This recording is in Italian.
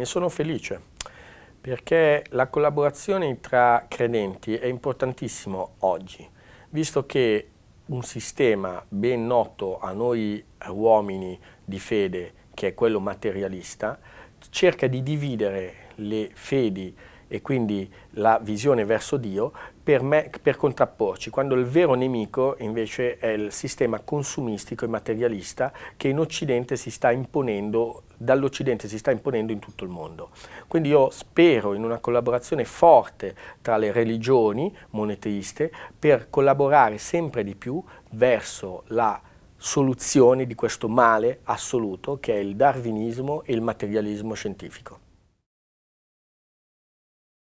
Ne sono felice perché la collaborazione tra credenti è importantissimo oggi, visto che un sistema ben noto a noi uomini di fede, che è quello materialista, cerca di dividere le fedi e quindi la visione verso Dio per, me, per, contrapporci, quando il vero nemico invece è il sistema consumistico e materialista che in Occidente si sta imponendo, dall'Occidente si sta imponendo in tutto il mondo. Quindi io spero in una collaborazione forte tra le religioni monoteiste per collaborare sempre di più verso la soluzione di questo male assoluto che è il darwinismo e il materialismo scientifico.